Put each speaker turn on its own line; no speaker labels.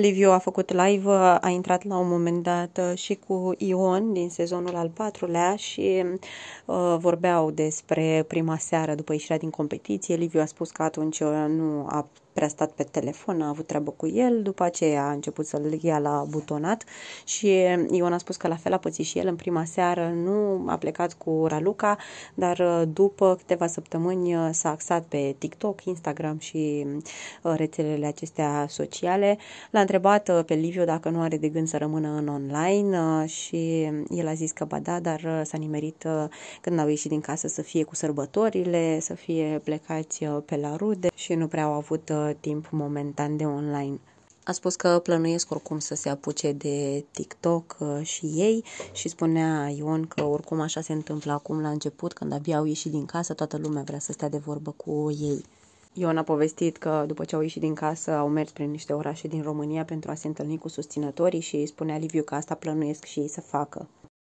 Liviu a făcut live, a intrat la un moment dat uh, și cu Ion din sezonul al patrulea și uh, vorbeau despre prima seară după ieșirea din competiție. Liviu a spus că atunci uh, nu a prea stat pe telefon, a avut treabă cu el, după aceea a început să-l ia la butonat și Ion a spus că la fel a pățit și el în prima seară, nu a plecat cu Raluca, dar uh, după câteva săptămâni uh, s-a axat pe TikTok, Instagram și uh, rețelele acestea sociale. L-a întrebat pe Liviu dacă nu are de gând să rămână în online și el a zis că ba da, dar s-a nimerit când au ieșit din casă să fie cu sărbătorile, să fie plecați pe la rude și nu prea au avut timp momentan de online. A spus că plănuiesc oricum să se apuce de TikTok uh, și ei și spunea Ion că oricum așa se întâmplă acum la început, când abia au ieșit din casă, toată lumea vrea să stea de vorbă cu ei. Ion a povestit că după ce au ieșit din casă au mers prin niște orașe din România pentru a se întâlni cu susținătorii și spunea Liviu că asta plănuiesc și ei să facă.